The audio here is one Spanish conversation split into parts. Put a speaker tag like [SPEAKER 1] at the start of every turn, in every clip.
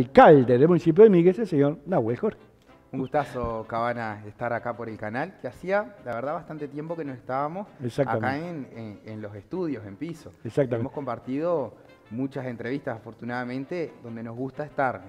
[SPEAKER 1] alcalde del municipio de Miguel, el señor Nahuel Jorge.
[SPEAKER 2] Un gustazo, Cabana, estar acá por el canal, que hacía, la verdad, bastante tiempo que no estábamos acá en, los estudios, en piso. Exactamente. Hemos compartido muchas entrevistas, afortunadamente, donde nos gusta estar.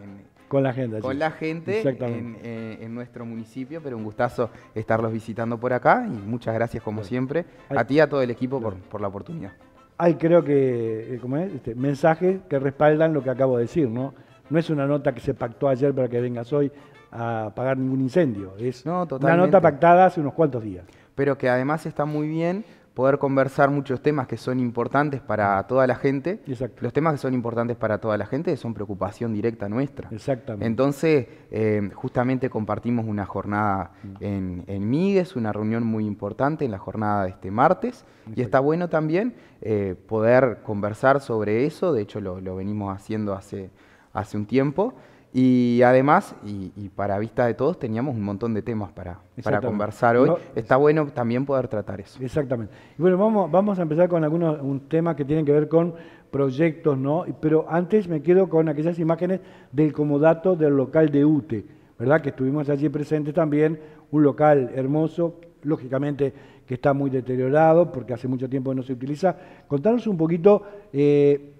[SPEAKER 2] con la gente. Con la gente eh, en, nuestro municipio, pero un gustazo estarlos visitando por acá y muchas gracias, como siempre, a ti y a todo el equipo por, la oportunidad.
[SPEAKER 1] Hay, creo que, eh, ¿cómo es? Este, mensajes que respaldan lo que acabo de decir, ¿no? No es una nota que se pactó ayer para que vengas hoy a pagar ningún incendio. Es no, una nota pactada hace unos cuantos días. Pero que además está muy bien poder conversar muchos temas que son
[SPEAKER 2] importantes para toda la gente. Los temas que son importantes para toda la gente son preocupación directa nuestra. Exactamente. Entonces, eh, justamente compartimos una jornada mm. en, en, Migues, una reunión muy importante en la jornada de este martes. Y está bueno también eh, poder conversar sobre eso. De hecho, lo venimos haciendo hace hace un tiempo. Y además, y, para vista de todos, teníamos un montón de temas para, para conversar hoy.
[SPEAKER 1] Está bueno también poder tratar eso. Exactamente. Y bueno, vamos, vamos a empezar con algunos un temas que tienen que ver con proyectos, ¿no? Pero antes me quedo con aquellas imágenes del comodato del local de UTE, ¿verdad? Que estuvimos allí presentes también, un local hermoso, lógicamente que está muy deteriorado porque hace mucho tiempo no se utiliza. Contanos un poquito... Eh,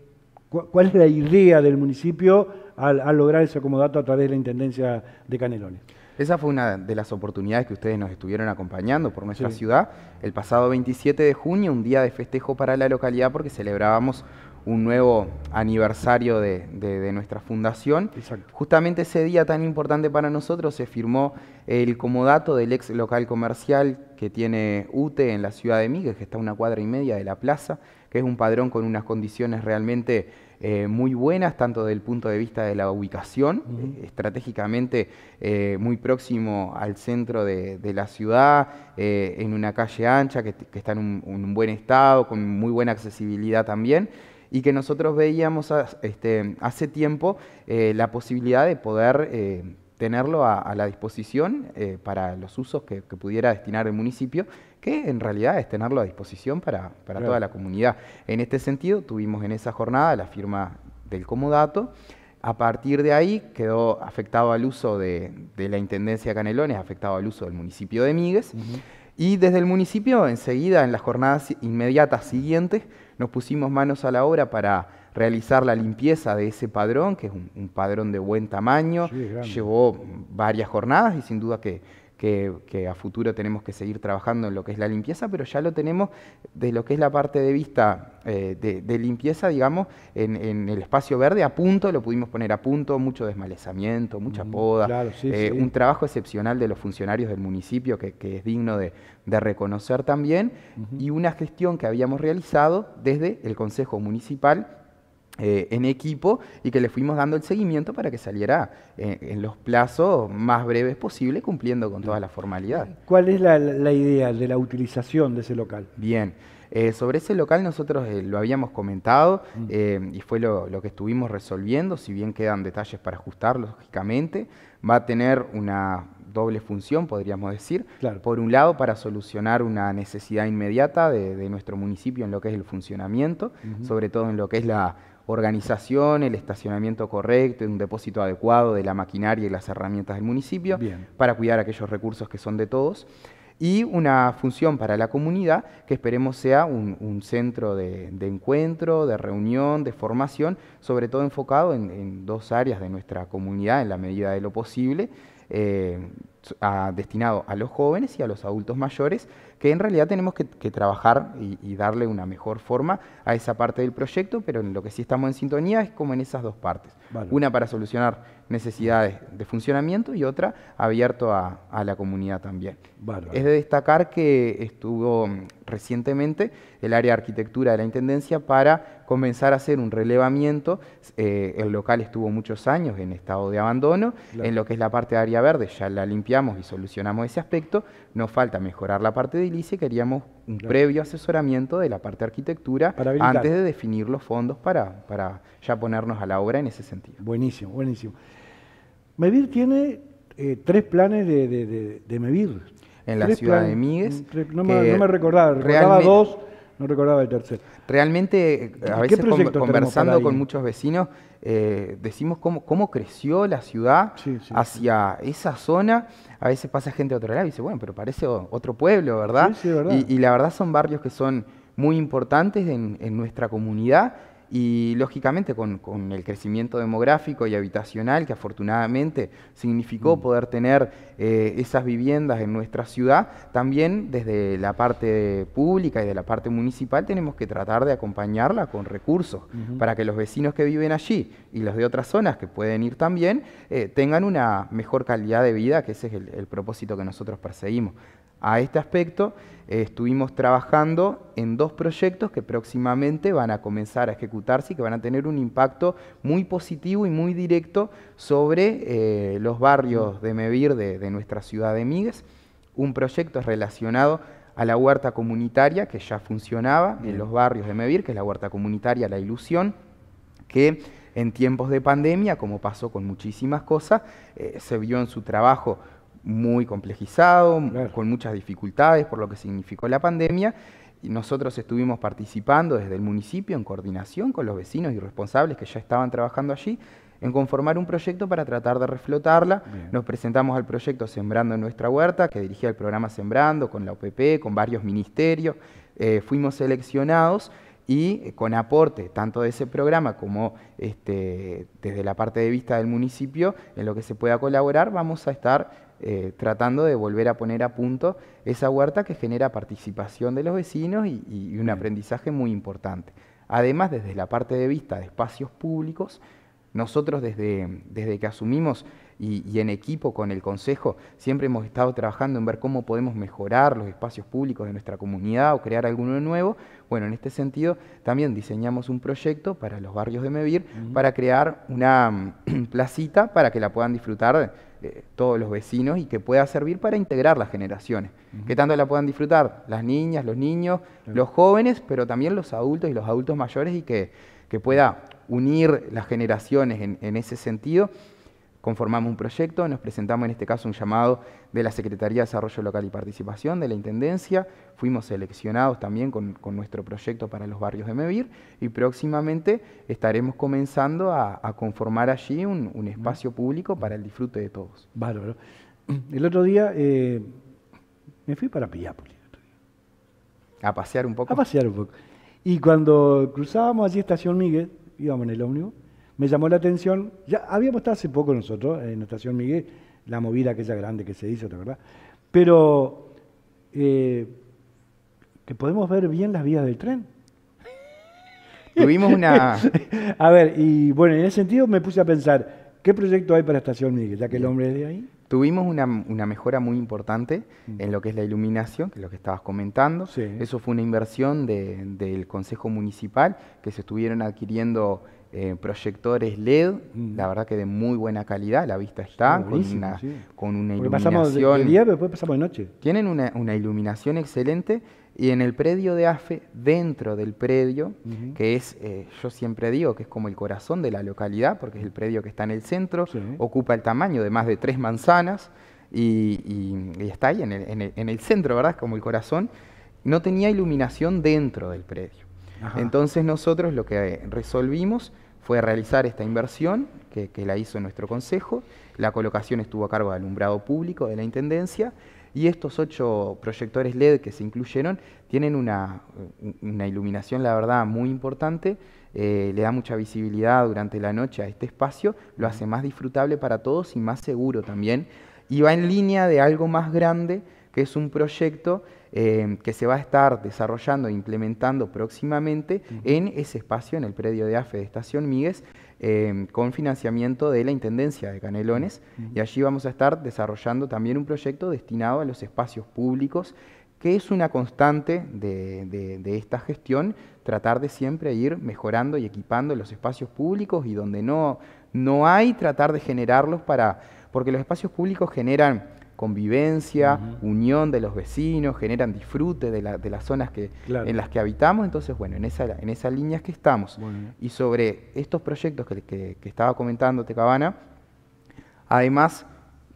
[SPEAKER 1] ¿Cuál es la idea del municipio al, lograr ese comodato a través de la Intendencia de Canelones? Esa fue una de las oportunidades que ustedes nos
[SPEAKER 2] estuvieron acompañando por nuestra ciudad el pasado 27 de junio, un día de festejo para la localidad porque celebrábamos un nuevo aniversario de, nuestra fundación. Justamente ese día tan importante para nosotros se firmó el comodato del ex local comercial que tiene UTE en la ciudad de Migue, que está a una cuadra y media de la plaza, que es un padrón con unas condiciones realmente eh, muy buenas, tanto desde el punto de vista de la ubicación, eh, estratégicamente eh, muy próximo al centro de, la ciudad, en una calle ancha que, está en un, buen estado, con muy buena accesibilidad también y que nosotros veíamos este, hace tiempo la posibilidad de poder tenerlo a, la disposición para los usos que pudiera destinar el municipio que en realidad es tenerlo a disposición para, toda la comunidad. En este sentido, tuvimos en esa jornada la firma del comodato. A partir de ahí quedó afectado al uso de, la Intendencia Canelones, afectado al uso del municipio de Migues. Y desde el municipio, enseguida, en las jornadas inmediatas siguientes, nos pusimos manos a la obra para realizar la limpieza de ese padrón, que es un, padrón de buen tamaño. Llevó varias jornadas y sin duda que que, a futuro tenemos que seguir trabajando en lo que es la limpieza, pero ya lo tenemos de lo que es la parte de vista eh, de, limpieza, digamos, en, el espacio verde a punto, lo pudimos poner a punto, mucho desmalezamiento, mucha poda, eh, un trabajo excepcional de los funcionarios del municipio que, es digno de, reconocer también, y una gestión que habíamos realizado desde el Consejo Municipal eh, en equipo y que le fuimos dando el seguimiento para que saliera eh, en los plazos más breves posible cumpliendo con toda la formalidad.
[SPEAKER 1] ¿Cuál es la, idea de la utilización de ese local?
[SPEAKER 2] Bien. Eh, sobre ese local nosotros lo habíamos comentado mm. y fue lo, que estuvimos resolviendo, si bien quedan detalles para ajustar, lógicamente, va a tener una doble función, podríamos decir. Por un lado, para solucionar una necesidad inmediata de, nuestro municipio en lo que es el funcionamiento, sobre todo en lo que es la, organización, el estacionamiento correcto, un depósito adecuado de la maquinaria y las herramientas del municipio para cuidar aquellos recursos que son de todos y una función para la comunidad que esperemos sea un, centro de, encuentro, de reunión, de formación, sobre todo enfocado en, en, dos áreas de nuestra comunidad en la medida de lo posible, eh, destinado a los jóvenes y a los adultos mayores, que en realidad tenemos que, trabajar y, darle una mejor forma a esa parte del proyecto, pero en lo que sí estamos en sintonía es como en esas dos partes. Una para solucionar necesidades de funcionamiento y otra abierto a, la comunidad también. Es de destacar que estuvo mm, recientemente el área de arquitectura de la Intendencia para comenzar a hacer un relevamiento. Eh, el local estuvo muchos años en estado de abandono. En lo que es la parte de área verde ya la limpiamos y solucionamos ese aspecto. Nos falta mejorar la parte de edilicia queríamos un previo asesoramiento de la parte de arquitectura antes de definir los fondos para, para ya ponernos a la obra en ese sentido. Buenísimo, buenísimo.
[SPEAKER 1] Medir tiene eh, tres planes de, de, Medir. En la ciudad de Migues. no, me, no me recordaba, recordaba dos no recordaba el tercer.
[SPEAKER 2] Realmente, a veces conversando con muchos vecinos, eh, decimos cómo, cómo creció la ciudad hacia esa zona. A veces pasa gente de otro lado y dice, bueno, pero parece otro pueblo, ¿verdad? Y, la verdad son barrios que son muy importantes en nuestra comunidad y lógicamente con, el crecimiento demográfico y habitacional que afortunadamente significó mm. poder tener eh, esas viviendas en nuestra ciudad, también desde la parte pública y de la parte municipal tenemos que tratar de acompañarla con recursos para que los vecinos que viven allí y los de otras zonas que pueden ir también eh, tengan una mejor calidad de vida, que ese es el propósito que nosotros perseguimos a este aspecto, eh, estuvimos trabajando en dos proyectos que próximamente van a comenzar a ejecutarse y que van a tener un impacto muy positivo y muy directo sobre eh, los barrios de Mevir de, nuestra ciudad de Migues. Un proyecto es relacionado a la huerta comunitaria que ya funcionaba en los barrios de Mevir, que es la huerta comunitaria La Ilusión, que en tiempos de pandemia, como pasó con muchísimas cosas, eh, se vio en su trabajo muy complejizado, con muchas dificultades por lo que significó la pandemia. Y nosotros estuvimos participando desde el municipio en coordinación con los vecinos y responsables que ya estaban trabajando allí en conformar un proyecto para tratar de reflotarla. Nos presentamos al proyecto Sembrando en nuestra huerta, que dirigía el programa Sembrando con la OPP, con varios ministerios. Eh, fuimos seleccionados y eh, con aporte tanto de ese programa como este, desde la parte de vista del municipio, en lo que se pueda colaborar, vamos a estar eh, tratando de volver a poner a punto esa huerta que genera participación de los vecinos y, un aprendizaje muy importante. Además, desde la parte de vista de espacios públicos, nosotros desde, desde que asumimos y, en equipo con el Consejo, siempre hemos estado trabajando en ver cómo podemos mejorar los espacios públicos de nuestra comunidad o crear alguno nuevo. Bueno, en este sentido también diseñamos un proyecto para los barrios de Mevir para crear una mm, placita para que la puedan disfrutar todos los vecinos y que pueda servir para integrar las generaciones. Que tanto la puedan disfrutar las niñas, los niños, los jóvenes, pero también los adultos y los adultos mayores y que, pueda unir las generaciones en ese sentido Conformamos un proyecto, nos presentamos en este caso un llamado de la Secretaría de Desarrollo Local y Participación de la Intendencia, fuimos seleccionados también con, nuestro proyecto para los barrios de Mevir y próximamente estaremos comenzando a, conformar allí un, espacio
[SPEAKER 1] público para el disfrute de todos. Bárbaro. El otro día eh, me fui para Pillápolis. A pasear un poco. A pasear un poco. Y cuando cruzábamos allí Estación Miguel, íbamos en el ómnibus, me llamó la atención, ya habíamos estado hace poco nosotros en la Estación Miguel, la movida aquella grande que se hizo, verdad? Pero eh, que podemos ver bien las vías del tren.
[SPEAKER 2] Tuvimos una...
[SPEAKER 1] a ver, y bueno, en ese sentido me puse a pensar, ¿qué proyecto hay para Estación Miguel, ya que el hombre es de ahí? Tuvimos una, mejora muy importante mm. en lo que es
[SPEAKER 2] la iluminación, que es lo que estabas comentando. Eso fue una inversión del Consejo Municipal, que se estuvieron adquiriendo eh, proyectores LED, mm. la verdad que de muy buena calidad, la vista está, oh, con, una, iluminación. de, día,
[SPEAKER 1] después noche. Tienen
[SPEAKER 2] una, iluminación excelente y en el predio de AFE, dentro del predio, que es, eh, yo siempre digo que es como el corazón de la localidad, porque es el predio que está en el centro, ocupa el tamaño de más de tres manzanas y, está ahí en el, centro, ¿verdad? Es como el corazón. No tenía iluminación dentro del predio. Entonces nosotros lo que resolvimos fue realizar esta inversión que, la hizo nuestro consejo, la colocación estuvo a cargo de alumbrado público de la Intendencia y estos ocho proyectores LED que se incluyeron tienen una, iluminación, la verdad, muy importante, eh, le da mucha visibilidad durante la noche a este espacio, lo hace más disfrutable para todos y más seguro también, y va en línea de algo más grande que es un proyecto Em, que se va a estar desarrollando e implementando próximamente en ese espacio, en el predio de AFE de Estación Míguez, em, con financiamiento de la Intendencia de Canelones. Y allí vamos a estar desarrollando también un proyecto destinado a los espacios públicos que es una constante de, esta gestión, tratar de siempre ir mejorando y equipando los espacios públicos y donde no, no hay, tratar de generarlos para, porque los espacios públicos generan convivencia, unión de los vecinos, generan disfrute de, de las zonas que, en las que habitamos. Entonces, bueno, en esa, en línea que estamos. Y sobre estos proyectos que, estaba comentando Tecabana, además,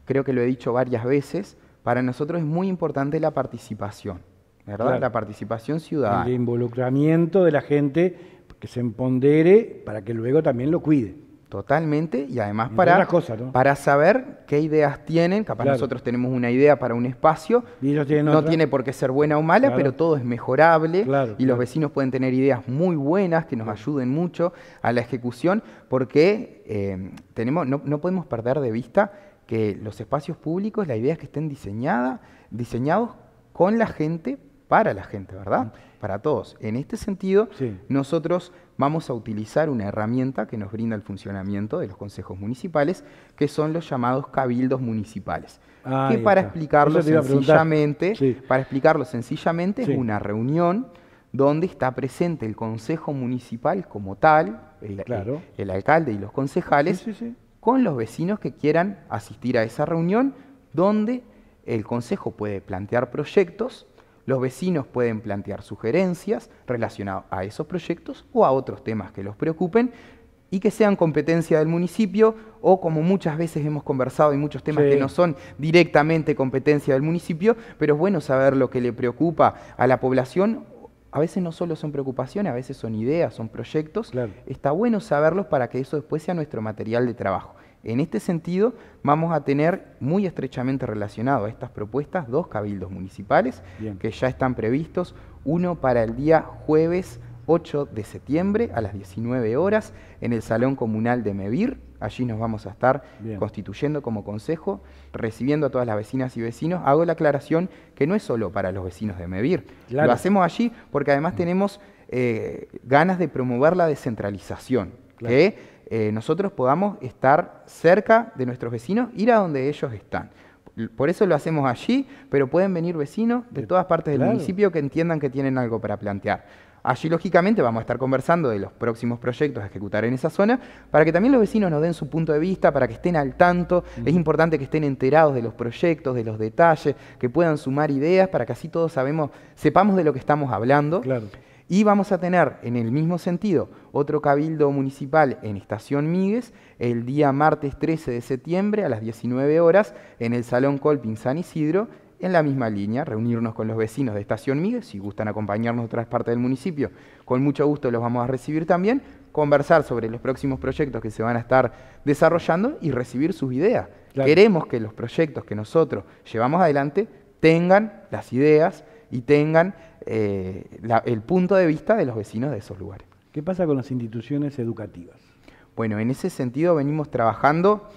[SPEAKER 2] creo que lo he dicho varias veces, para nosotros es muy importante la participación, ¿verdad? La participación ciudadana. El
[SPEAKER 1] involucramiento de la gente
[SPEAKER 2] que se empondere para que luego también lo cuide. Totalmente, y además para, para saber qué ideas tienen, capaz nosotros tenemos una idea para un espacio, no tiene por qué ser buena o mala, pero todo es mejorable y los vecinos pueden tener ideas muy buenas que nos ayuden mucho a la ejecución, porque eh, tenemos, no, podemos perder de vista que los espacios públicos, la idea es que estén diseñadas diseñados con la gente, para la gente, ¿verdad? Mm para todos. En este sentido, nosotros vamos a utilizar una herramienta que nos brinda el funcionamiento de los consejos municipales, que son los llamados cabildos municipales.
[SPEAKER 1] que para explicarlo, sencillamente,
[SPEAKER 2] para explicarlo sencillamente es una reunión donde está presente el Consejo Municipal como tal, el, alcalde y los concejales, con los vecinos que quieran asistir a esa reunión, donde el Consejo puede plantear proyectos los vecinos pueden plantear sugerencias relacionadas a esos proyectos o a otros temas que los preocupen y que sean competencia del municipio o como muchas veces hemos conversado y muchos temas que no son directamente competencia del municipio, pero es bueno saber lo que le preocupa a la población. A veces no solo son preocupaciones, a veces son ideas, son proyectos. Está bueno saberlos para que eso después sea nuestro material de trabajo. En este sentido, vamos a tener muy estrechamente relacionado a estas propuestas dos cabildos municipales que ya están previstos, uno para el día jueves 8 de septiembre a las 19 horas en el Salón Comunal de Mevir. Allí nos vamos a estar constituyendo como consejo, recibiendo a todas las vecinas y vecinos. Hago la aclaración que no es solo para los vecinos de Mevir. Lo hacemos allí porque además mm. tenemos eh, ganas de promover la descentralización. ¿eh? Eh, nosotros podamos estar cerca de nuestros vecinos, ir a donde ellos están. Por eso lo hacemos allí, pero pueden venir vecinos de todas partes del municipio que entiendan que tienen algo para plantear. Allí, lógicamente, vamos a estar conversando de los próximos proyectos a ejecutar en esa zona, para que también los vecinos nos den su punto de vista, para que estén al tanto. Mm. Es importante que estén enterados de los proyectos, de los detalles, que puedan sumar ideas, para que así todos sabemos, sepamos de lo que estamos hablando. Claro. Y vamos a tener, en el mismo sentido, otro cabildo municipal en Estación Migues el día martes 13 de septiembre a las 19 horas en el Salón Colpin San Isidro, en la misma línea, reunirnos con los vecinos de Estación Migues, si gustan acompañarnos a otras partes del municipio, con mucho gusto los vamos a recibir también, conversar sobre los próximos proyectos que se van a estar desarrollando y recibir sus ideas. Queremos que los proyectos que nosotros llevamos adelante tengan las ideas, y tengan eh, el punto de vista de los vecinos de esos lugares. ¿Qué pasa con las instituciones educativas? Bueno, en ese sentido venimos trabajando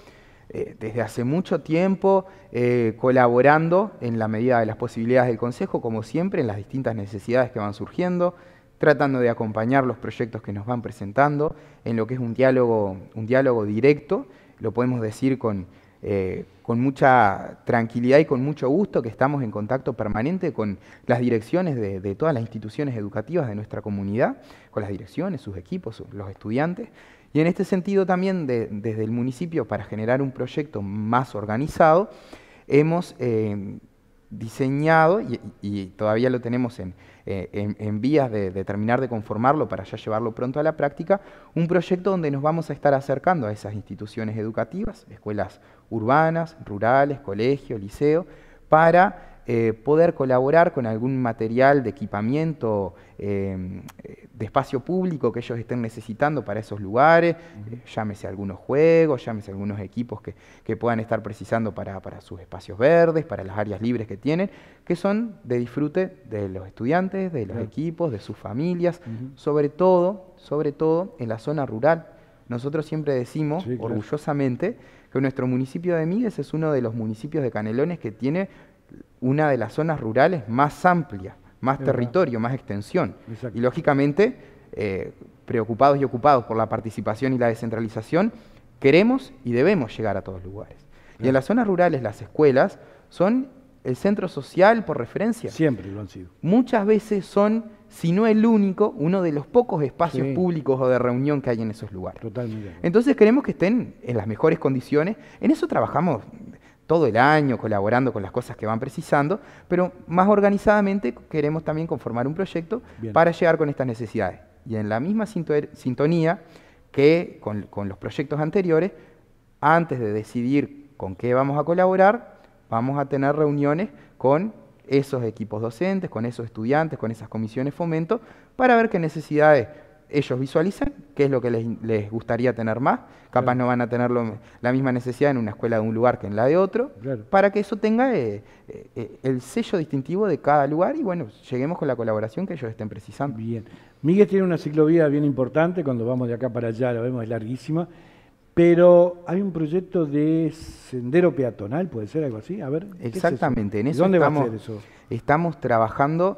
[SPEAKER 2] eh, desde hace mucho tiempo, eh, colaborando en la medida de las posibilidades del Consejo, como siempre, en las distintas necesidades que van surgiendo, tratando de acompañar los proyectos que nos van presentando, en lo que es un diálogo, un diálogo directo, lo podemos decir con, eh, con mucha tranquilidad y con mucho gusto que estamos en contacto permanente con las direcciones de, todas las instituciones educativas de nuestra comunidad, con las direcciones, sus equipos, los estudiantes. Y en este sentido también desde el municipio, para generar un proyecto más organizado, hemos eh, diseñado y, todavía lo tenemos en, eh, vías de, terminar de conformarlo para ya llevarlo pronto a la práctica, un proyecto donde nos vamos a estar acercando a esas instituciones educativas, escuelas urbanas, rurales, colegios, liceo, para eh, poder colaborar con algún material de equipamiento eh, de espacio público que ellos estén necesitando para esos lugares, eh, llámese algunos juegos, llámese algunos equipos que, puedan estar precisando para, sus espacios verdes, para las áreas libres que tienen, que son de disfrute de los estudiantes, de los equipos, de sus familias, sobre todo, sobre todo en la zona rural. Nosotros siempre decimos, orgullosamente, que nuestro municipio de Migues es uno de los municipios de Canelones que tiene una de las zonas rurales más amplias, más territorio, más extensión. Y lógicamente, eh, preocupados y ocupados por la participación y la descentralización, queremos y debemos llegar a todos lugares. Y en las zonas rurales las escuelas son el centro social por referencia. Siempre lo han sido. Muchas veces son sino el único, uno de los pocos espacios públicos o de reunión que hay en esos lugares. Entonces queremos que estén en las mejores condiciones. En eso trabajamos todo el año colaborando con las cosas que van precisando, pero más organizadamente queremos también conformar un proyecto para llegar con estas necesidades. Y en la misma sintonía que con los proyectos anteriores, antes de decidir con qué vamos a colaborar, vamos a tener reuniones con esos equipos docentes, con esos estudiantes, con esas comisiones fomento, para ver qué necesidades ellos visualizan, qué es lo que les, gustaría tener más, capaz no van a tener la misma necesidad en una escuela de un lugar que en la de otro, para que eso tenga eh, eh, eh, el sello distintivo
[SPEAKER 1] de cada lugar y bueno, lleguemos con la colaboración que ellos estén precisando. Bien. Miguel tiene una ciclovía bien importante, cuando vamos de acá para allá, lo vemos, es larguísima, pero hay un proyecto de sendero peatonal, puede ser algo así, a ver. Exactamente, es en eso ¿Dónde estamos,
[SPEAKER 2] Estamos trabajando,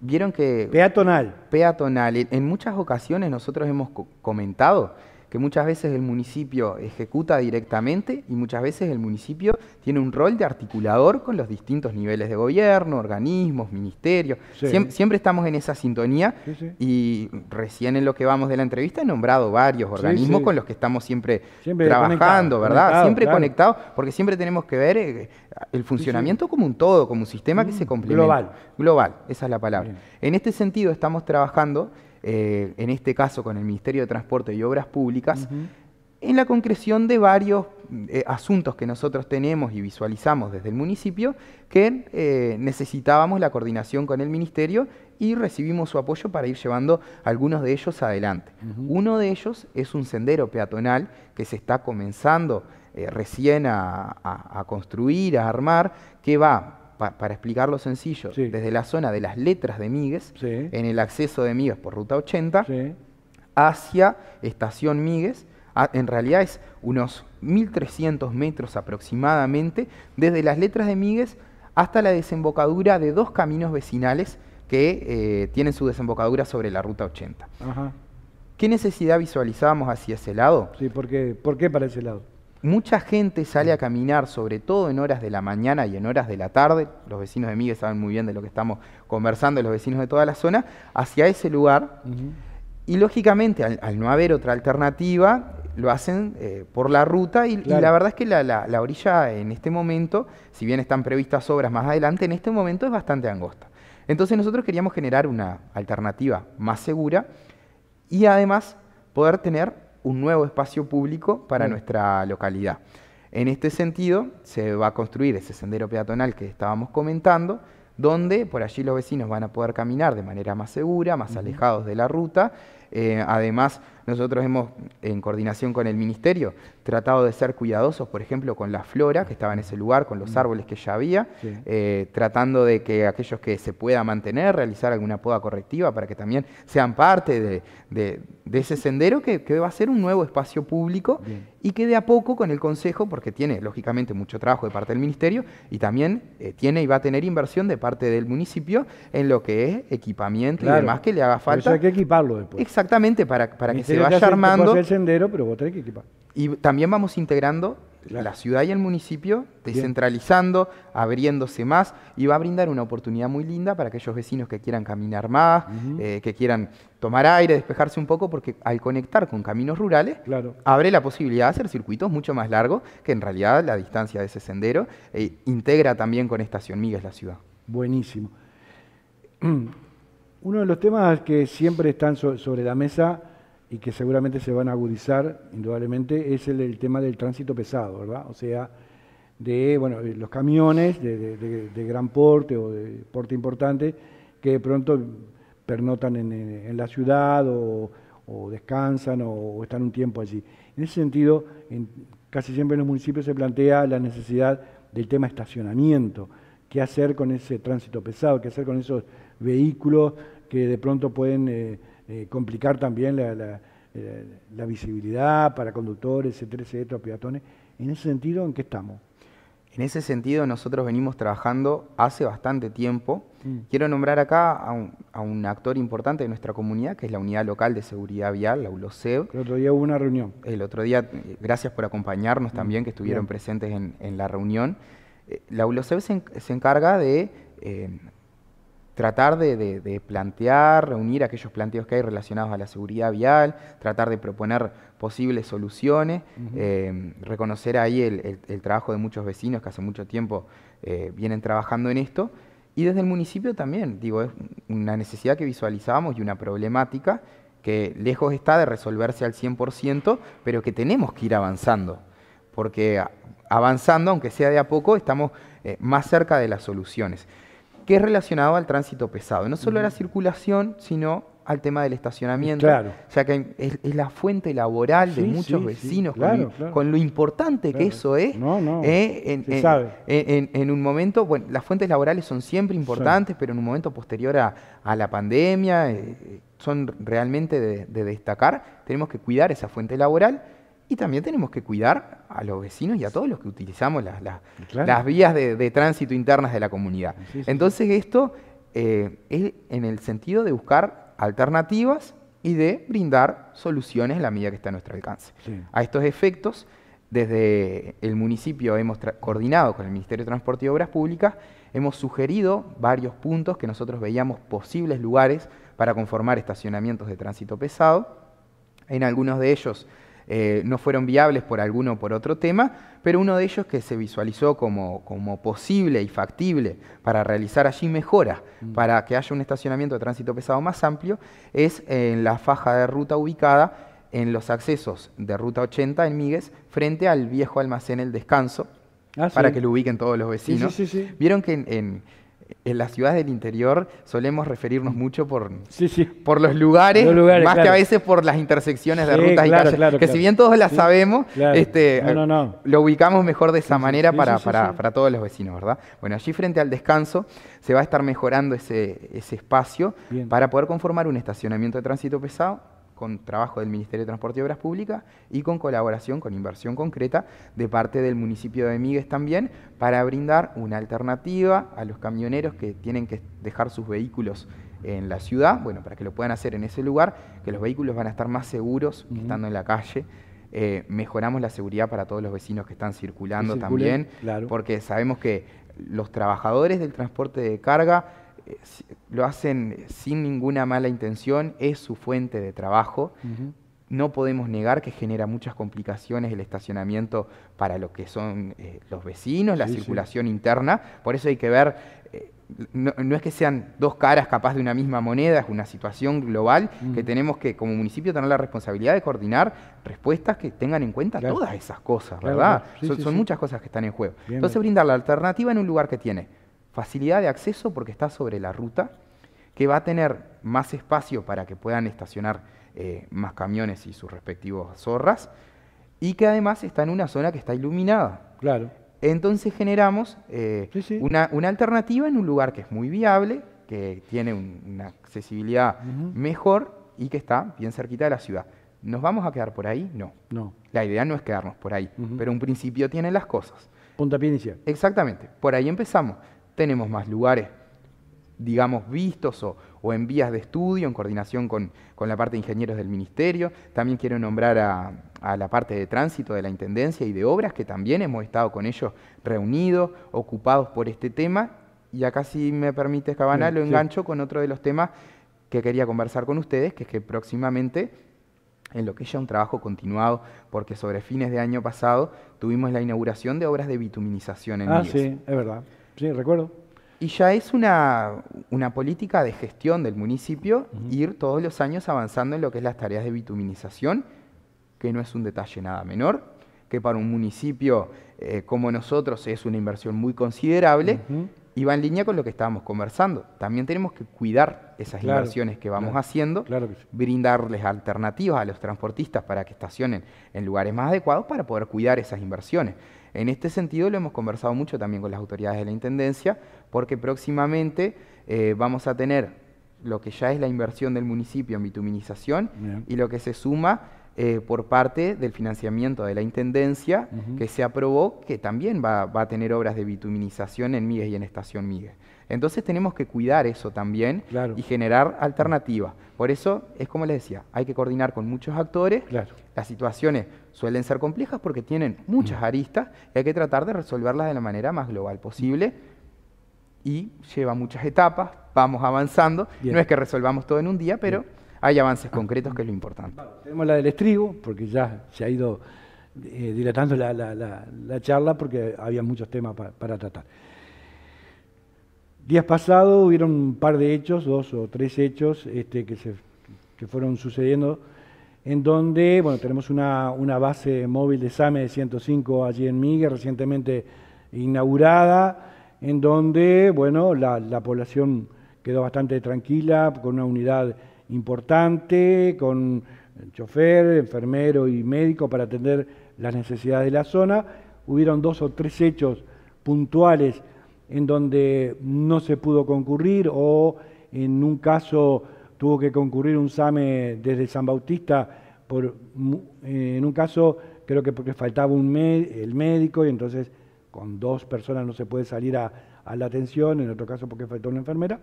[SPEAKER 2] vieron que... Peatonal. Peatonal. En muchas ocasiones nosotros hemos comentado que muchas veces el municipio ejecuta directamente y muchas veces el municipio tiene un rol de articulador con los distintos niveles de gobierno, organismos, ministerios. siempre estamos en esa sintonía y recién en lo que vamos de la entrevista he nombrado varios organismos con los que estamos siempre, trabajando, ¿verdad? siempre conectados, porque siempre tenemos que ver eh, el funcionamiento como un todo, como un sistema que mm, se complementa. Global. Global, esa es la palabra. En este sentido estamos trabajando eh, en este caso con el Ministerio de Transporte y Obras Públicas, en la concreción de varios eh, asuntos que nosotros tenemos y visualizamos desde el municipio, que eh, necesitábamos la coordinación con el Ministerio y recibimos su apoyo para ir llevando algunos de ellos adelante. Uno de ellos es un sendero peatonal que se está comenzando recién a construir, a armar, que va para explicarlo sencillo, desde la zona de las letras de Migues, en el acceso de Migues por ruta 80, hacia estación Migues, en realidad es unos 1300 metros aproximadamente, desde las letras de Migues hasta la desembocadura de dos caminos vecinales que eh, tienen su desembocadura sobre la ruta 80. ¿Qué necesidad visualizábamos hacia ese lado? Sí, ¿por ¿Por qué para ese lado? mucha gente sale a mm. caminar, sobre todo en horas de la mañana y en horas de la tarde, los vecinos de Miguel saben muy bien de lo que estamos conversando, los vecinos de toda la zona, hacia ese lugar. Y lógicamente, al, no haber otra alternativa, lo hacen eh, por la ruta y, la verdad es que la, orilla en este momento, si bien están previstas obras más adelante, en este momento es bastante angosta. Entonces nosotros queríamos generar una alternativa más segura y además poder tener un nuevo espacio público para mm. nuestra localidad. En este sentido, se va a construir ese sendero peatonal que estábamos comentando, donde por allí los vecinos van a poder caminar de manera más segura, más alejados de la ruta. Eh, además, nosotros hemos, en coordinación con el Ministerio, tratado de ser cuidadosos, por ejemplo, con la flora que estaba en ese lugar, con los mm. árboles que ya había, eh, tratando de que aquellos que se pueda mantener, realizar alguna poda correctiva para que también sean parte de, ese sendero que, va a ser un nuevo espacio público y que de a poco con el Consejo, porque tiene lógicamente mucho trabajo de parte del Ministerio y también eh, tiene y va a tener inversión de parte del municipio en lo que es equipamiento y demás que le haga falta. Pero hay que equiparlo después. Exactamente, para, para que se vaya armando. el
[SPEAKER 1] sendero, pero
[SPEAKER 2] Y también vamos integrando la ciudad y el municipio, descentralizando, abriéndose más, y va a brindar una oportunidad muy linda para aquellos vecinos que quieran caminar más, eh, que quieran tomar aire, despejarse un poco, porque al conectar con caminos rurales, abre la posibilidad de hacer circuitos mucho más largos, que en realidad la distancia de ese sendero e integra también con Estación Migas la ciudad.
[SPEAKER 1] Buenísimo. Uno de los temas que siempre están sobre la mesa y que seguramente se van a agudizar, indudablemente, es el, tema del tránsito pesado, ¿verdad? O sea, de bueno, eh, los camiones de, gran porte o de porte importante que de pronto pernotan en, la ciudad o, descansan o, están un tiempo allí. En ese sentido, casi siempre en los municipios se plantea la necesidad del tema estacionamiento, qué hacer con ese tránsito pesado, qué hacer con esos vehículos que de pronto pueden... Eh, eh, complicar también eh, la, visibilidad para conductores, etcétera, etcétera, peatones. En ese sentido,
[SPEAKER 2] ¿en qué estamos? En ese sentido, nosotros venimos trabajando hace bastante tiempo. Mm. Quiero nombrar acá a un, actor importante de nuestra comunidad, que es la Unidad Local de Seguridad Vial, la ULOCEV. El otro día hubo una reunión. El otro día, eh, gracias por acompañarnos mm, también, que estuvieron presentes en, la reunión. La ULOCEV se, encarga de tratar de, plantear, reunir aquellos planteos que hay relacionados a la seguridad vial, tratar de proponer posibles soluciones, eh, reconocer ahí el, trabajo de muchos vecinos que hace mucho tiempo eh, vienen trabajando en esto. Y desde el municipio también, digo, es una necesidad que visualizamos y una problemática que lejos está de resolverse al 100%, pero que tenemos que ir avanzando, porque avanzando, aunque sea de a poco, estamos eh, más cerca de las soluciones que es relacionado al tránsito pesado. No solo a la circulación, sino al tema del estacionamiento, claro. sea que es, la fuente laboral de muchos vecinos, con, lo importante que eso es,
[SPEAKER 1] no, ¿eh?
[SPEAKER 2] en, un momento, bueno, las fuentes laborales son siempre importantes, pero en un momento posterior a, la pandemia, eh, son realmente de destacar, tenemos que cuidar esa fuente laboral y también tenemos que cuidar a los vecinos y a todos los que utilizamos las vías de, tránsito internas de la comunidad. Entonces esto eh, es en el sentido de buscar alternativas y de brindar soluciones en la medida que está a nuestro alcance. A estos efectos, desde el municipio hemos coordinado con el Ministerio de Transporte y Obras Públicas, hemos sugerido varios puntos que nosotros veíamos posibles lugares para conformar estacionamientos de tránsito pesado. En algunos de ellos eh, no fueron viables por alguno o por otro tema, pero uno de ellos que se visualizó como, como posible y factible para realizar allí mejoras mm. para que haya un estacionamiento de tránsito pesado más amplio es en la faja de ruta ubicada en los accesos de Ruta 80 en Migues frente al viejo almacén El Descanso, ah, para que lo ubiquen todos los vecinos. Vieron que en en las ciudades del interior solemos referirnos mm. mucho por,
[SPEAKER 1] por los, lugares, más que a veces por las
[SPEAKER 2] intersecciones de rutas y calles, que si bien todos las sabemos, este, lo ubicamos mejor de esa manera para, todos los vecinos, ¿verdad? Bueno, allí frente al descanso se va a estar mejorando ese, espacio para poder conformar un estacionamiento de tránsito pesado con trabajo del Ministerio de Transporte y Obras Públicas y con colaboración, con inversión concreta de parte del municipio de Migues también, para brindar una alternativa a los camioneros que tienen que dejar sus vehículos en la ciudad, bueno, para que lo puedan hacer en ese lugar, que los vehículos van a estar más seguros estando en la calle. Eh, mejoramos la seguridad para todos los vecinos que están circulando también, porque sabemos que los trabajadores del transporte de carga eh, lo hacen sin ninguna mala intención, es su fuente de trabajo. No podemos negar que genera muchas complicaciones el estacionamiento para lo que son eh, los vecinos, la circulación interna. Por eso hay que ver, eh, no, es que sean dos caras capaz de una misma moneda, es una situación global que tenemos que como municipio tener la responsabilidad de coordinar respuestas que tengan en cuenta todas esas cosas, ¿verdad? son, muchas cosas que están en juego. Entonces brindar la alternativa en un lugar que tiene Facilidad de acceso porque está sobre la ruta, que va a tener más espacio para que puedan estacionar eh, más camiones y sus respectivos zorras, y que además está en una zona que está iluminada. Claro. Entonces generamos eh, Una, alternativa en un lugar que es muy viable, que tiene una accesibilidad mejor y que está bien cerquita de la ciudad. ¿Nos vamos a quedar por ahí? No. no. La idea no es quedarnos por ahí, pero un principio tienen las cosas. pie inicial. Exactamente, por ahí empezamos. Tenemos más lugares, digamos, vistos o, en vías de estudio, en coordinación con, la parte de ingenieros del ministerio. También quiero nombrar a, la parte de tránsito de la Intendencia y de Obras, que también hemos estado con ellos reunidos, ocupados por este tema. Y acá, si me permite, Cabana, lo engancho con otro de los temas que quería conversar con ustedes, que es que próximamente, en lo que es ya un trabajo continuado, porque sobre fines de año pasado tuvimos la inauguración de obras de bituminización en Ah, sí, es verdad. Sí, recuerdo. Y ya es una, política de gestión del municipio ir todos los años avanzando en lo que es las tareas de bituminización, que no es un detalle nada menor, que para un municipio eh, como nosotros es una inversión muy considerable. Y va en línea con lo que estábamos conversando. También tenemos que cuidar esas inversiones que vamos haciendo, brindarles alternativas a los transportistas para que estacionen en lugares más adecuados para poder cuidar esas inversiones. En este sentido lo hemos conversado mucho también con las autoridades de la Intendencia, porque próximamente eh, vamos a tener lo que ya es la inversión del municipio en bituminización y lo que se suma eh, por parte del financiamiento de la Intendencia que se aprobó, que también va, a tener obras de bituminización en Migue y en Estación Migue Entonces tenemos que cuidar eso también y generar alternativas. Por eso, es como les decía, hay que coordinar con muchos actores. Las situaciones suelen ser complejas porque tienen muchas aristas y hay que tratar de resolverlas de la manera más global posible y lleva muchas etapas, vamos avanzando. No es que resolvamos todo en un día, pero hay avances concretos que es lo importante.
[SPEAKER 1] tenemos la del estribo, porque ya se ha ido eh, dilatando la, charla porque había muchos temas para tratar. Días pasados hubieron un par de hechos, dos o tres hechos este, que, se, fueron sucediendo, en donde bueno, tenemos una, una base móvil de SAME de 105 allí en Migue, recientemente inaugurada, en donde bueno, la población quedó bastante tranquila, con una unidad importante con chofer, enfermero y médico para atender las necesidades de la zona. Hubieron dos o tres hechos puntuales en donde no se pudo concurrir o en un caso tuvo que concurrir un SAME desde San Bautista, eh, en un caso creo que porque faltaba un el médico y entonces con dos personas no se puede salir a, a la atención, en otro caso porque faltó una enfermera.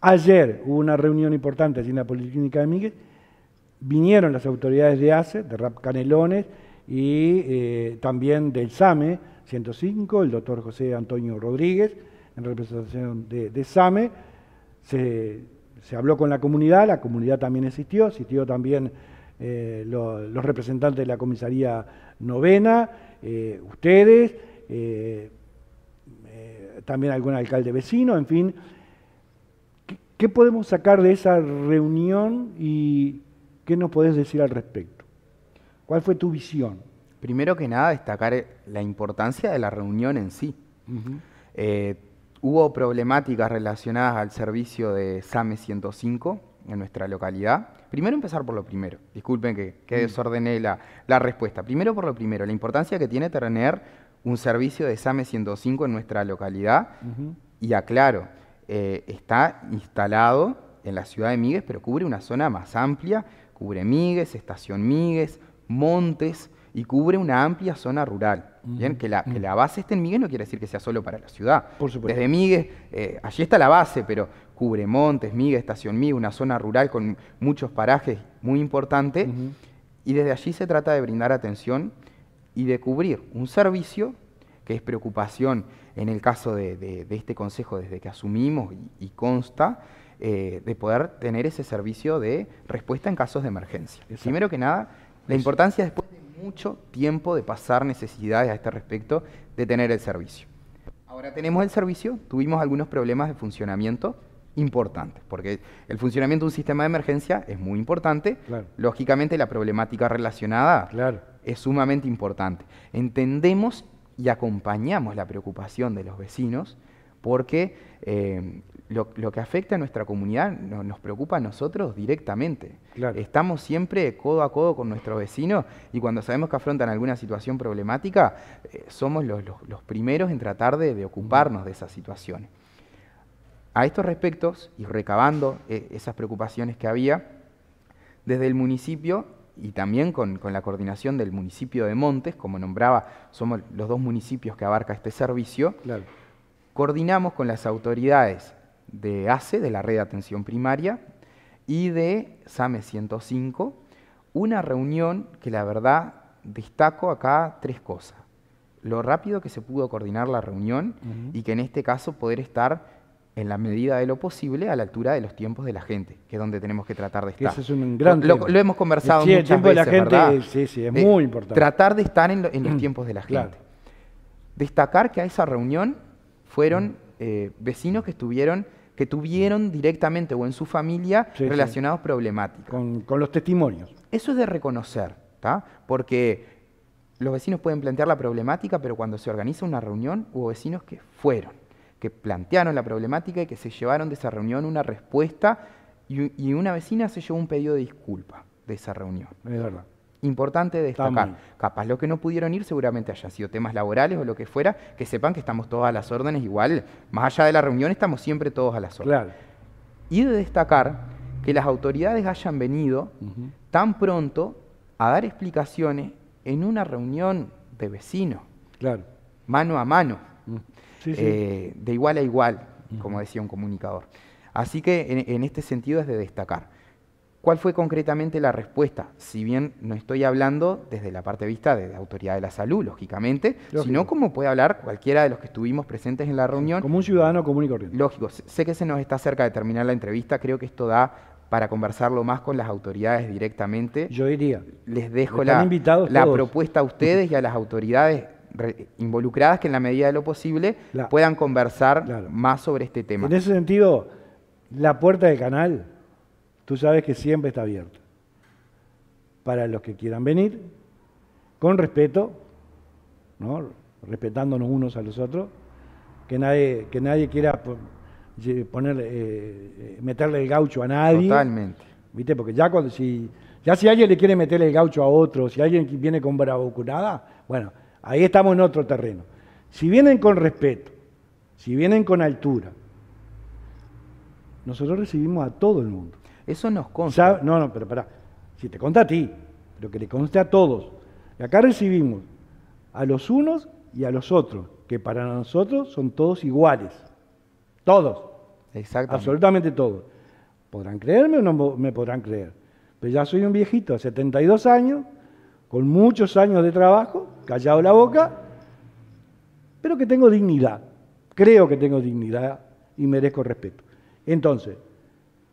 [SPEAKER 1] Ayer hubo una reunión importante allí en la Policlínica de Miguel, vinieron las autoridades de ACE, de RAP Canelones y eh, también del SAME 105, el doctor José Antonio Rodríguez, en representación de, SAME. Se, habló con la comunidad, la comunidad también existió, Asistió también eh, los representantes de la comisaría novena, eh, ustedes, también algún alcalde vecino, en fin, ¿Qué podemos sacar de esa reunión y qué nos podés decir al respecto? ¿Cuál fue tu visión?
[SPEAKER 2] Primero que nada, destacar eh, la importancia de la reunión en sí. Eh, hubo problemáticas relacionadas al servicio de SAME 105 en nuestra localidad. Primero empezar por lo primero. Disculpen que, mm. desordené la, respuesta. Primero por lo primero, la importancia que tiene tener un servicio de SAME 105 en nuestra localidad. Y aclaro, eh, está instalado en la ciudad de Migues, pero cubre una zona más amplia, cubre Migues, Estación Migues, Montes y cubre una amplia zona rural. Bien, que la, base esté en Migues no quiere decir que sea solo para la ciudad. Desde Migues, eh, allí está la base, pero cubre montes, Migues, Estación Migues, una zona rural con muchos parajes muy importante. Y desde allí se trata de brindar atención y de cubrir un servicio que es preocupación en el caso de, este consejo desde que asumimos y, consta, eh, de poder tener ese servicio de respuesta en casos de emergencia. Primero que nada, la importancia después de mucho tiempo de pasar necesidades a este respecto, de tener el servicio. Ahora tenemos el servicio, tuvimos algunos problemas de funcionamiento importantes, porque el funcionamiento de un sistema de emergencia es muy importante, lógicamente la problemática relacionada es sumamente importante. Entendemos y acompañamos la preocupación de los vecinos porque eh, lo, que afecta a nuestra comunidad nos preocupa a nosotros directamente. Estamos siempre codo a codo con nuestros vecinos y cuando sabemos que afrontan alguna situación problemática, eh, somos los, primeros en tratar de, ocuparnos de esas situaciones. A estos respectos, y recabando eh, esas preocupaciones que había, desde el municipio y también con, la coordinación del municipio de Montes, como nombraba, somos los dos municipios que abarca este servicio, coordinamos con las autoridades de ACE, de la Red de Atención Primaria, y de SAME 105, una reunión que la verdad destaco acá tres cosas. Lo rápido que se pudo coordinar la reunión y que en este caso poder estar en la medida de lo posible a la altura de los tiempos de la gente, que es donde tenemos que tratar de estar. Ese es un gran lo, tema. lo, hemos conversado sí, el tiempo de la gente, sí, sí, es eh, muy importante. Tratar de estar en, los mm, tiempos de la gente. Destacar que a esa reunión fueron mm. eh, vecinos que estuvieron que tuvieron mm. directamente o en su familia relacionados problemáticos. Con, los testimonios. Eso es de reconocer, porque los vecinos pueden plantear la problemática, pero cuando se organiza una reunión hubo vecinos que fueron que plantearon la problemática y que se llevaron de esa reunión una respuesta y, una vecina se llevó un pedido de disculpa de esa reunión. Es verdad. Importante destacar, capaz lo que no pudieron ir seguramente haya sido temas laborales o lo que fuera, que sepan que estamos todos a las órdenes igual, más allá de la reunión estamos siempre todos a las órdenes. Claro. Y de destacar que las autoridades hayan venido tan pronto a dar explicaciones en una reunión de vecinos, claro. mano a mano. Mm.
[SPEAKER 1] Eh,
[SPEAKER 2] de igual a igual, como decía un comunicador. Así que en, este sentido es de destacar. ¿Cuál fue concretamente la respuesta? Si bien no estoy hablando desde la parte de vista de la autoridad de la salud, lógicamente, sino como puede hablar cualquiera de los que estuvimos presentes en la reunión. Como un ciudadano común y corriente. Lógico, sé que se nos está cerca de terminar la entrevista, creo que esto da para conversarlo más con las autoridades directamente. Yo diría. Les dejo la, propuesta a ustedes y a las autoridades involucradas que en la medida de lo posible puedan conversar más sobre este tema. En
[SPEAKER 1] ese sentido, la puerta del canal, tú sabes que siempre está abierta para los que quieran venir, con respeto, ¿no? respetándonos unos a los otros, que nadie, que nadie quiera poner, eh, eh, meterle el gaucho a nadie. Totalmente. ¿Viste? Porque ya cuando si, ya si alguien le quiere meterle el gaucho a otro, si alguien viene con bravocurada, bueno, Ahí estamos en otro terreno. Si vienen con respeto, si vienen con altura, nosotros recibimos a todo el mundo. Eso nos consta. No, no, pero pará. Si te consta a ti, pero que le conste a todos. Y acá recibimos a los unos y a los otros, que para nosotros son todos iguales. Todos. exacto, Absolutamente todos. Podrán creerme o no me podrán creer. Pero ya soy un viejito, 72 años, con muchos años de trabajo, callado la boca, pero que tengo dignidad. Creo que tengo dignidad y merezco respeto. Entonces,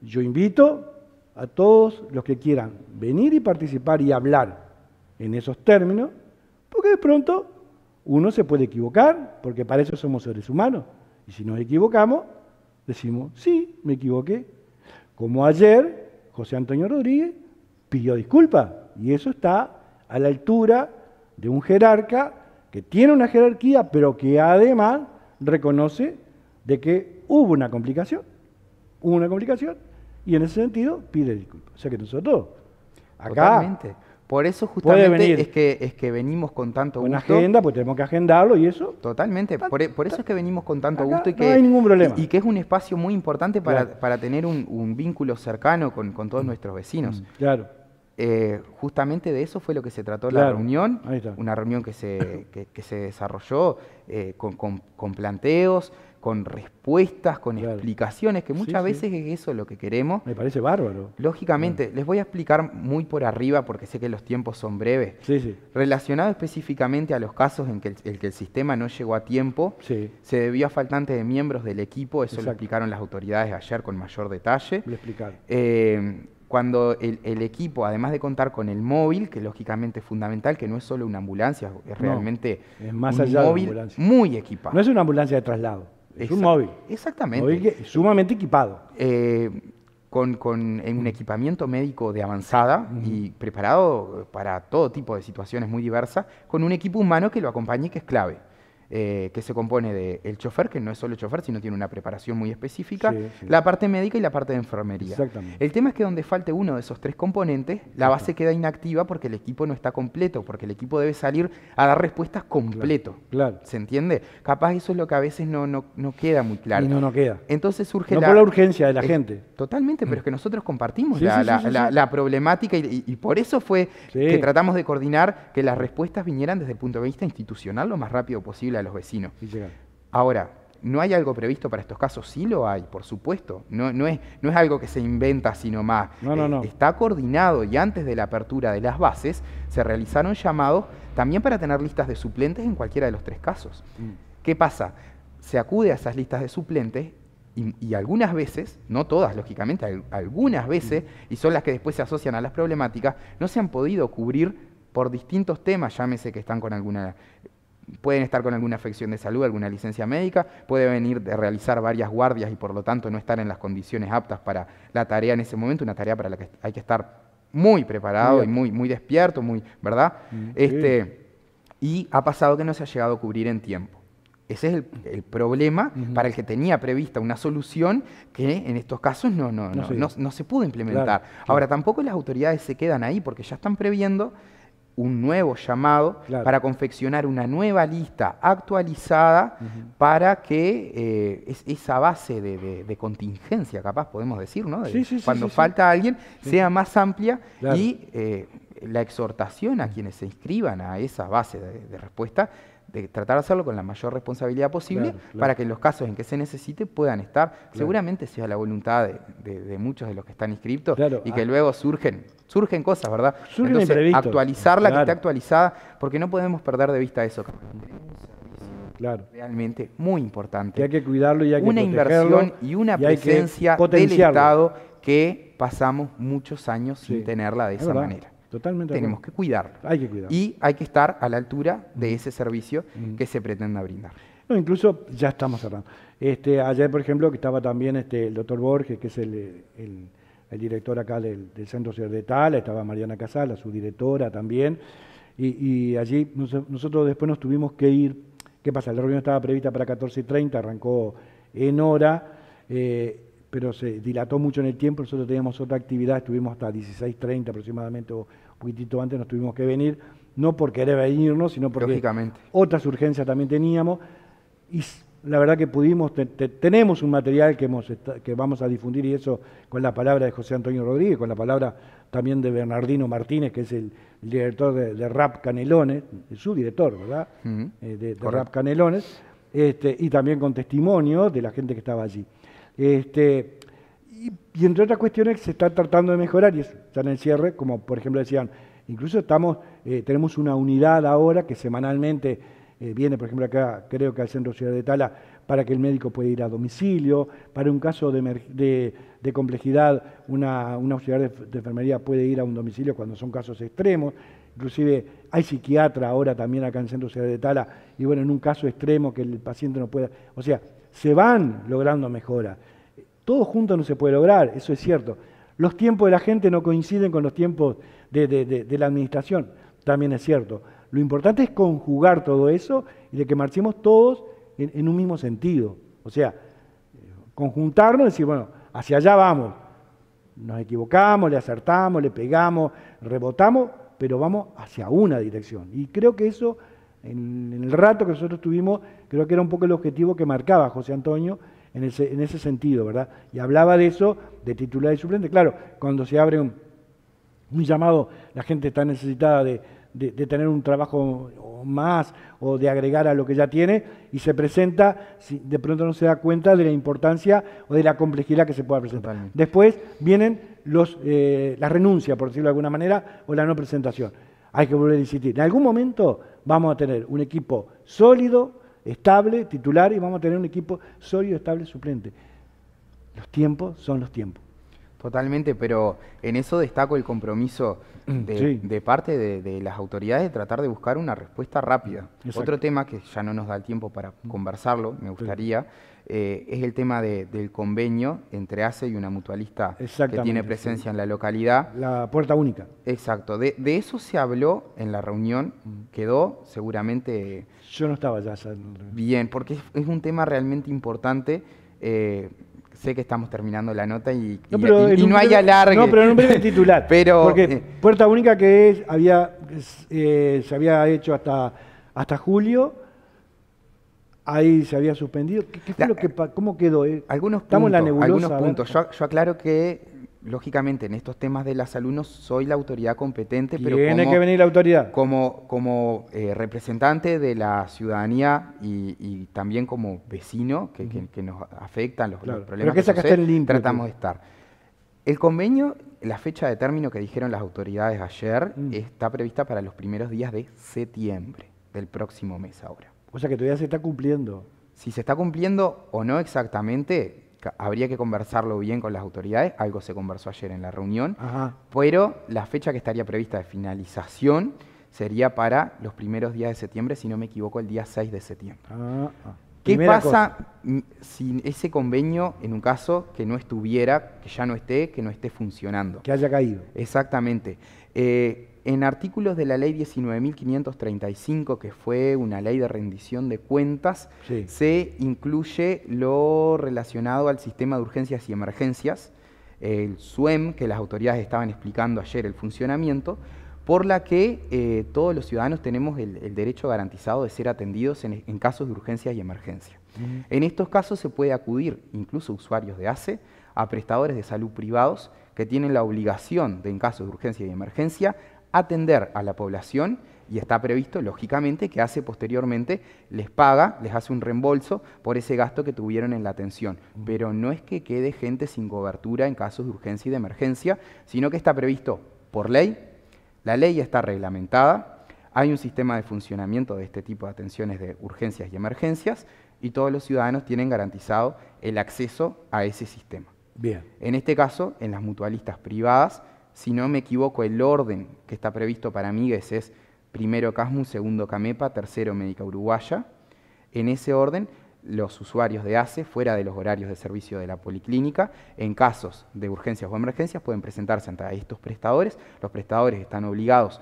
[SPEAKER 1] yo invito a todos los que quieran venir y participar y hablar en esos términos, porque de pronto uno se puede equivocar, porque para eso somos seres humanos. Y si nos equivocamos, decimos, sí, me equivoqué. Como ayer, José Antonio Rodríguez pidió disculpas, y eso está a la altura de un jerarca que tiene una jerarquía, pero que además reconoce de que hubo una complicación, hubo una complicación, y en ese sentido pide disculpas. O sea que nosotros, acá... Totalmente.
[SPEAKER 2] Por eso justamente es que, es que venimos con tanto gusto. Una agenda,
[SPEAKER 1] pues tenemos que agendarlo y eso.
[SPEAKER 2] Totalmente, e, por, eso es que venimos con tanto gusto y que, hay ningún problema. Y, que es un espacio muy importante para, tener un, vínculo cercano con, con todos mm. nuestros vecinos. Mm, claro. Eh, justamente de eso fue lo que se trató la reunión, una reunión que se, se desarrolló eh, con, planteos, con respuestas, con explicaciones, que muchas veces es eso lo que queremos. Me parece bárbaro. Lógicamente, les voy a explicar muy por arriba porque sé que los tiempos son breves. Sí, Relacionado específicamente a los casos en que el, que el sistema no llegó a tiempo, se debió a faltantes de miembros del equipo, eso lo explicaron las autoridades ayer con mayor detalle. Lo explicaron. Eh, cuando el, equipo, además de contar con el móvil, que lógicamente es fundamental, que no es solo una ambulancia, es realmente
[SPEAKER 1] un móvil
[SPEAKER 2] muy equipado. No es una ambulancia de traslado, es un móvil. Exactamente. Móvil sumamente equipado. Eh, con, un equipamiento médico de avanzada y preparado para todo tipo de situaciones muy diversas, con un equipo humano que lo acompañe, que es clave. Eh, que se compone del chofer, que no es solo el chofer, sino tiene una preparación muy específica, la parte médica y la parte de enfermería. El tema es que donde falte uno de esos tres componentes, la base queda inactiva porque el equipo no está completo, porque el equipo debe salir a dar respuestas completo. ¿Se entiende? Capaz eso es lo que a veces no, no, queda muy claro. Y no, no queda. Entonces surge no la... por la urgencia de la gente. Totalmente, pero mm. es que nosotros compartimos la, problemática y, por eso fue que tratamos de coordinar que las respuestas vinieran desde el punto de vista institucional lo más rápido posible a los vecinos. Ahora, ¿no hay algo previsto para estos casos? Sí lo hay, por supuesto. No, es, algo que se inventa sino más. Eh, está coordinado y antes de la apertura de las bases se realizaron llamados también para tener listas de suplentes en cualquiera de los tres casos. Mm. ¿Qué pasa? Se acude a esas listas de suplentes y, y, algunas veces, no todas lógicamente, algunas veces, mm. y son las que después se asocian a las problemáticas, no se han podido cubrir por distintos temas, llámese que están con alguna pueden estar con alguna afección de salud, alguna licencia médica, puede venir de realizar varias guardias y por lo tanto no estar en las condiciones aptas para la tarea en ese momento, una tarea para la que hay que estar muy preparado y muy, muy despierto, muy, ¿verdad? Mm, este, y ha pasado que no se ha llegado a cubrir en tiempo. Ese es el, problema para el que tenía prevista una solución que en estos casos no, se, pudo implementar. Ahora, tampoco las autoridades se quedan ahí porque ya están previendo un nuevo llamado para confeccionar una nueva lista actualizada para que eh, esa base de, contingencia, capaz podemos decir, ¿no? cuando falta alguien, sea más amplia y eh, la exhortación a quienes se inscriban a esa base de, respuesta de tratar de hacerlo con la mayor responsabilidad posible para que en los casos en que se necesite puedan estar. Seguramente sea la voluntad de, muchos de los que están inscritos y ah. que luego surgen, surgen cosas, ¿verdad? Surgen Entonces, actualizarla, que esté actualizada, porque no podemos perder de vista eso. Claro. Realmente muy importante. Y hay que cuidarlo y hay que Una inversión y una presencia del Estado que pasamos muchos años sin tenerla de esa manera. Totalmente. Tenemos que
[SPEAKER 1] cuidarlo. Hay que cuidar. Y hay que estar a la altura de ese servicio que se pretende brindar. No, incluso ya estamos cerrando. Este, ayer, por ejemplo, que estaba también este, el doctor Borges, que es el, director acá del, Centro Ciudad de tal, estaba Mariana Casal, su directora también, y, allí nosotros después nos tuvimos que ir. ¿Qué pasa? La reunión estaba prevista para 14.30, arrancó en hora. Eh, pero se dilató mucho en el tiempo, nosotros teníamos otra actividad, estuvimos hasta 16.30 aproximadamente, o un poquitito antes nos tuvimos que venir, no por querer venirnos, sino porque otras urgencias también teníamos, y la verdad que pudimos, tenemos un material que, vamos a difundir, y eso con la palabra de José Antonio Rodríguez, con la palabra también de Bernardino Martínez, que es el, director de, Rap Canelones, su director, ¿verdad? Eh, de, Rap Canelones, este, y también con testimonio de la gente que estaba allí. Este, y, entre otras cuestiones se está tratando de mejorar y está en el cierre, como por ejemplo decían, incluso estamos, eh, tenemos una unidad ahora que semanalmente eh, viene, por ejemplo, acá creo que al Centro Ciudad de Tala, para que el médico pueda ir a domicilio, para un caso de, complejidad, una, auxiliar de, enfermería puede ir a un domicilio cuando son casos extremos, inclusive hay psiquiatra ahora también acá en el Centro Ciudad de Tala, y bueno, en un caso extremo que el paciente no pueda, o sea, se van logrando mejoras. Todos juntos no se puede lograr, eso es cierto. Los tiempos de la gente no coinciden con los tiempos de, la administración, también es cierto. Lo importante es conjugar todo eso y de que marchemos todos en, en un mismo sentido. O sea, conjuntarnos y decir, bueno, hacia allá vamos. Nos equivocamos, le acertamos, le pegamos, rebotamos, pero vamos hacia una dirección. Y creo que eso en, el rato que nosotros tuvimos, creo que era un poco el objetivo que marcaba José Antonio en ese, sentido, ¿verdad? Y hablaba de eso, de titular y suplente. Claro, cuando se abre un, llamado, la gente está necesitada de, tener un trabajo más o de agregar a lo que ya tiene y se presenta, de pronto no se da cuenta de la importancia o de la complejidad que se pueda presentar. Después vienen los, eh, la renuncia, por decirlo de alguna manera, o la no presentación hay que volver a insistir. En algún momento vamos a tener un equipo sólido, estable, titular, y vamos a tener un equipo sólido, estable, suplente. Los tiempos son los tiempos. Totalmente, pero en eso destaco el compromiso de,
[SPEAKER 2] parte de, las autoridades de tratar de buscar una respuesta rápida. Otro tema que ya no nos da el tiempo para mm. conversarlo, me gustaría, eh, es el tema del convenio entre ACE y una mutualista que tiene presencia en la localidad. La puerta única. Exacto, de, eso se habló en la reunión, quedó seguramente... Yo no estaba ya. Bien, porque es, un tema realmente importante. Eh, sé que estamos terminando la nota y no, hay alargue. No, pero en un breve titular. pero, porque eh,
[SPEAKER 1] Puerta Única que había, se había hecho hasta, hasta julio Ahí se había suspendido. ¿Cómo quedó? Eh? Algunos Estamos puntos, Algunos puntos. Yo,
[SPEAKER 2] aclaro que, lógicamente, en estos temas de la alumnos soy la autoridad competente, pero. Tiene como, que venir la autoridad. Como, eh, representante de la ciudadanía y, también como vecino, que, nos afectan los, problemas. que, Tratamos de pues. estar. El convenio, la fecha de término que dijeron las autoridades ayer, mm. está prevista para los primeros días de septiembre del próximo mes ahora. O sea que todavía se está cumpliendo. Si se está cumpliendo o no exactamente, habría que conversarlo bien con las autoridades, algo se conversó ayer en la reunión, pero la fecha que estaría prevista de finalización sería para los primeros días de septiembre, si no me equivoco, el día 6 de septiembre.
[SPEAKER 1] Ah, ah. ¿Qué pasa
[SPEAKER 2] si ese convenio, en un caso, que no estuviera, que ya no esté, que no esté funcionando? Que haya caído. Exactamente. Eh, en artículos de la ley 19.535, que fue una ley de rendición de cuentas, se incluye lo relacionado al sistema de urgencias y emergencias, el SUEM, que las autoridades estaban explicando ayer el funcionamiento, por la que eh, todos los ciudadanos tenemos el, derecho garantizado de ser atendidos en, casos de urgencias y emergencias. En estos casos se puede acudir, incluso usuarios de ACE, a prestadores de salud privados que tienen la obligación de, en casos de urgencia y emergencia, atender a la población y está previsto, lógicamente, que hace posteriormente, les paga, les hace un reembolso por ese gasto que tuvieron en la atención. Pero no es que quede gente sin cobertura en casos de urgencia y de emergencia, sino que está previsto por ley, la ley está reglamentada, hay un sistema de funcionamiento de este tipo de atenciones de urgencias y emergencias y todos los ciudadanos tienen garantizado el acceso a ese sistema. Bien. En este caso, en las mutualistas privadas, si no me equivoco, el orden que está previsto para Migues es primero CASMU, segundo CAMEPA, tercero Médica Uruguaya. En ese orden, los usuarios de ACE, fuera de los horarios de servicio de la policlínica, en casos de urgencias o emergencias, pueden presentarse ante estos prestadores. Los prestadores están obligados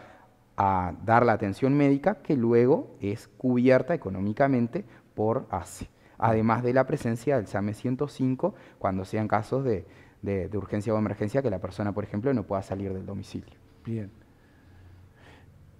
[SPEAKER 2] a dar la atención médica que luego es cubierta económicamente por ACE, además de la presencia del SAME 105 cuando sean casos de de, urgencia o emergencia que la persona, por ejemplo, no pueda salir del domicilio.
[SPEAKER 1] Bien.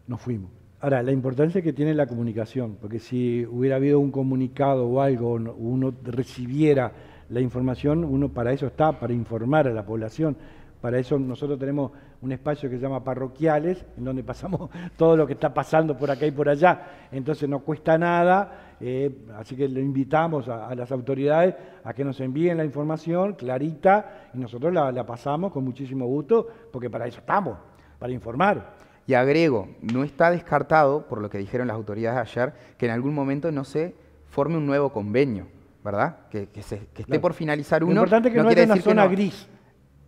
[SPEAKER 1] Nos fuimos. Ahora, la importancia que tiene la comunicación, porque si hubiera habido un comunicado o algo, uno recibiera la información, uno para eso está, para informar a la población. Para eso nosotros tenemos un espacio que se llama Parroquiales, en donde pasamos todo lo que está pasando por acá y por allá. Entonces no cuesta nada, eh, así que le invitamos a, las autoridades a que nos envíen la información clarita y nosotros la, pasamos con muchísimo gusto, porque para eso estamos, para informar. Y
[SPEAKER 2] agrego, no está descartado, por lo que dijeron las autoridades ayer, que en algún momento no se forme un nuevo convenio, ¿verdad? Que, se, esté por finalizar uno. Lo importante que no, esté en una zona gris.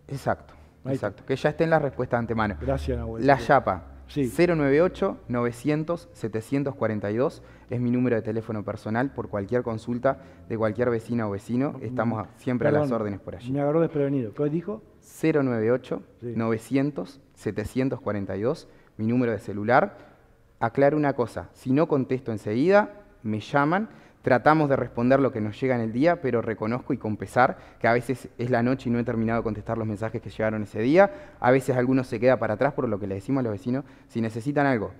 [SPEAKER 2] Exacto. Exacto, que ya estén las respuestas de antemano. Gracias, Nahuel. La Yapa. 098-900-742 es mi número de teléfono personal por cualquier consulta de cualquier vecina o vecino. Mm, Estamos siempre a las órdenes por allí.
[SPEAKER 1] Me agarró desprevenido. ¿Qué dijo?
[SPEAKER 2] 098-900-742, mi número de celular. Aclaro una cosa, si no contesto enseguida, me llaman tratamos de responder lo que nos llega en el día, pero reconozco y con pesar que a veces es la noche y no he terminado de contestar los mensajes que llegaron ese día, a veces algunos se queda para atrás por lo que le decimos a los vecinos, si necesitan algo,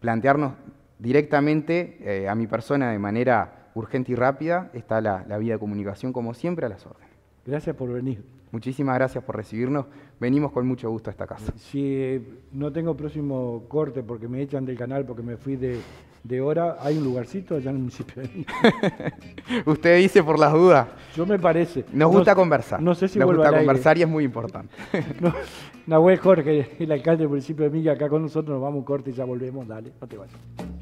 [SPEAKER 2] plantearnos directamente eh, a mi persona de manera urgente y rápida, está la, la vía de comunicación como siempre a las órdenes. Gracias por venir. Muchísimas gracias por recibirnos. Venimos con mucho gusto a esta casa.
[SPEAKER 1] Si eh, no tengo próximo corte porque me echan del canal porque me fui de, de hora, ¿hay un lugarcito allá en el municipio?
[SPEAKER 2] Usted dice por las dudas. Yo me parece. Nos gusta conversar. No sé si Nos gusta conversar y es muy importante.
[SPEAKER 1] Nahuel Jorge, el alcalde del municipio de Milla, acá con nosotros. Nos vamos un corte y ya volvemos. Dale, no te vayas.